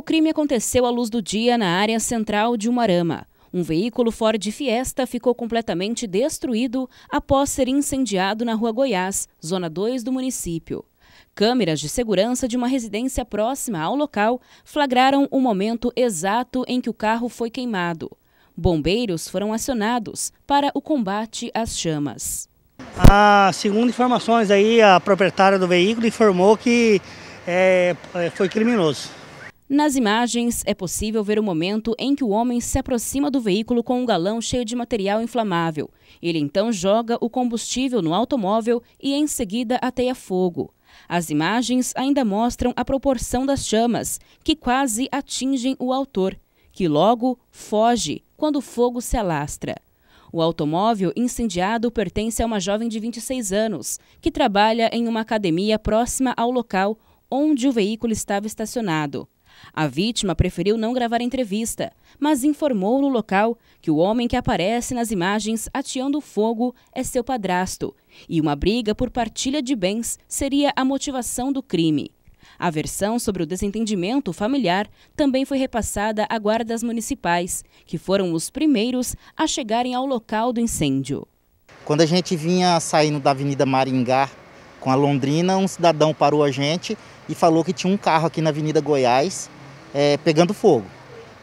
O crime aconteceu à luz do dia na área central de Umarama. Um veículo Ford Fiesta ficou completamente destruído após ser incendiado na rua Goiás, zona 2 do município. Câmeras de segurança de uma residência próxima ao local flagraram o momento exato em que o carro foi queimado. Bombeiros foram acionados para o combate às chamas. A ah, segundo informações aí, a proprietária do veículo informou que é, foi criminoso. Nas imagens, é possível ver o momento em que o homem se aproxima do veículo com um galão cheio de material inflamável. Ele então joga o combustível no automóvel e em seguida ateia fogo. As imagens ainda mostram a proporção das chamas, que quase atingem o autor, que logo foge quando o fogo se alastra. O automóvel incendiado pertence a uma jovem de 26 anos, que trabalha em uma academia próxima ao local onde o veículo estava estacionado. A vítima preferiu não gravar entrevista, mas informou no local que o homem que aparece nas imagens ateando fogo é seu padrasto e uma briga por partilha de bens seria a motivação do crime. A versão sobre o desentendimento familiar também foi repassada a guardas municipais, que foram os primeiros a chegarem ao local do incêndio. Quando a gente vinha saindo da Avenida Maringá com a Londrina, um cidadão parou a gente e falou que tinha um carro aqui na Avenida Goiás é, pegando fogo.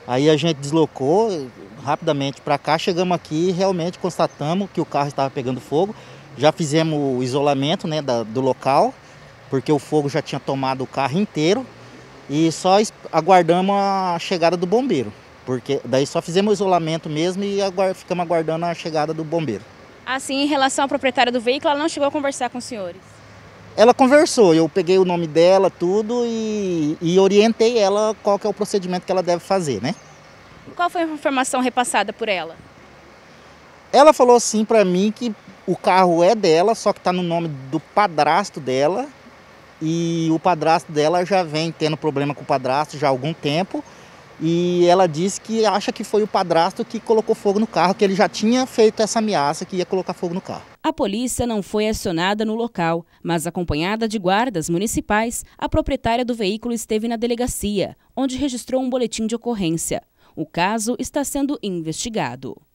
Aí a gente deslocou rapidamente para cá, chegamos aqui e realmente constatamos que o carro estava pegando fogo. Já fizemos o isolamento né, da, do local, porque o fogo já tinha tomado o carro inteiro e só aguardamos a chegada do bombeiro. Porque daí só fizemos o isolamento mesmo e aguard ficamos aguardando a chegada do bombeiro. Assim, em relação à proprietária do veículo, ela não chegou a conversar com os senhores? Ela conversou, eu peguei o nome dela, tudo, e, e orientei ela qual que é o procedimento que ela deve fazer, né? Qual foi a informação repassada por ela? Ela falou assim para mim que o carro é dela, só que está no nome do padrasto dela. E o padrasto dela já vem tendo problema com o padrasto já há algum tempo. E ela disse que acha que foi o padrasto que colocou fogo no carro, que ele já tinha feito essa ameaça que ia colocar fogo no carro. A polícia não foi acionada no local, mas acompanhada de guardas municipais, a proprietária do veículo esteve na delegacia, onde registrou um boletim de ocorrência. O caso está sendo investigado.